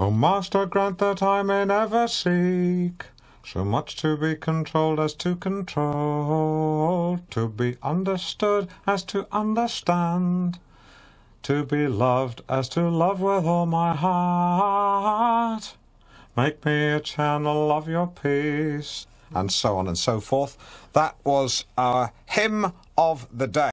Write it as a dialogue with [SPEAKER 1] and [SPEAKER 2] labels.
[SPEAKER 1] O Master, grant that I may never seek so much to be controlled as to control, to be understood as to understand, to be loved as to love with all my heart. Make me a channel of your peace, and so on and so forth. That was our hymn of the day.